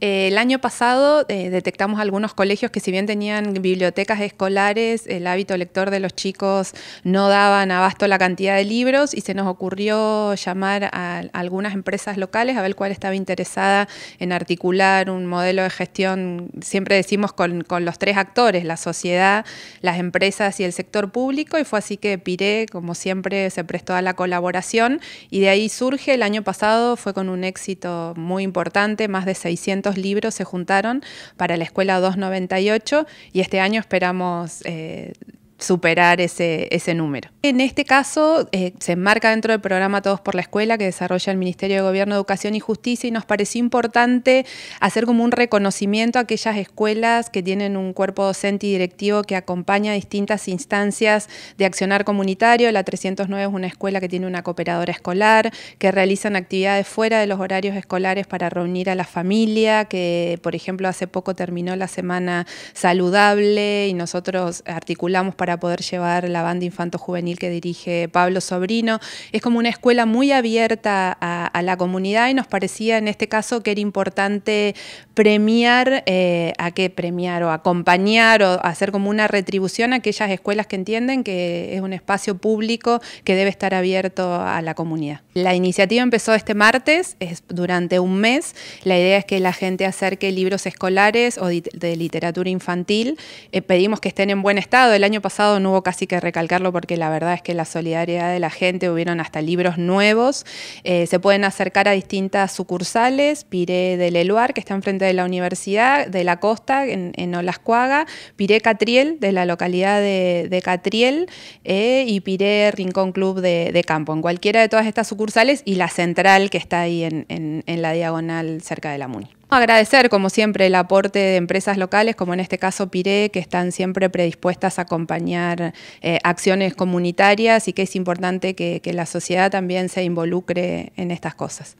Eh, el año pasado eh, detectamos algunos colegios que si bien tenían bibliotecas escolares, el hábito lector de los chicos no daban abasto la cantidad de libros y se nos ocurrió llamar a algunas empresas locales a ver cuál estaba interesada en articular un modelo de gestión, siempre decimos con, con los tres actores, la sociedad, las empresas y el sector público y fue así que Piré, como siempre, se prestó a la colaboración y de ahí surge, el año pasado fue con un éxito muy importante, más de 600 libros se juntaron para la escuela 298 y este año esperamos eh, superar ese, ese número. En este caso, eh, se enmarca dentro del programa Todos por la Escuela que desarrolla el Ministerio de Gobierno, Educación y Justicia y nos pareció importante hacer como un reconocimiento a aquellas escuelas que tienen un cuerpo docente y directivo que acompaña a distintas instancias de accionar comunitario. La 309 es una escuela que tiene una cooperadora escolar, que realizan actividades fuera de los horarios escolares para reunir a la familia, que por ejemplo hace poco terminó la semana saludable y nosotros articulamos para poder llevar la banda infanto-juvenil que dirige Pablo Sobrino. Es como una escuela muy abierta a, la comunidad y nos parecía en este caso que era importante premiar, eh, a qué premiar o acompañar o hacer como una retribución a aquellas escuelas que entienden que es un espacio público que debe estar abierto a la comunidad. La iniciativa empezó este martes, es durante un mes. La idea es que la gente acerque libros escolares o de literatura infantil. Eh, pedimos que estén en buen estado. El año pasado no hubo casi que recalcarlo porque la verdad es que la solidaridad de la gente, hubieron hasta libros nuevos. Eh, se pueden acercar a distintas sucursales, Piré del Eluar, que está enfrente de la Universidad, de la Costa, en, Olascuaga, Piré Catriel, de la localidad de, Catriel, eh, y Piré Rincón Club de, Campo, en cualquiera de todas estas sucursales y la central que está ahí en, en la diagonal cerca de la MUNI. Agradecer, como siempre, el aporte de empresas locales, como en este caso Pire, que están siempre predispuestas a acompañar eh, acciones comunitarias y que es importante que la sociedad también se involucre en estas cosas.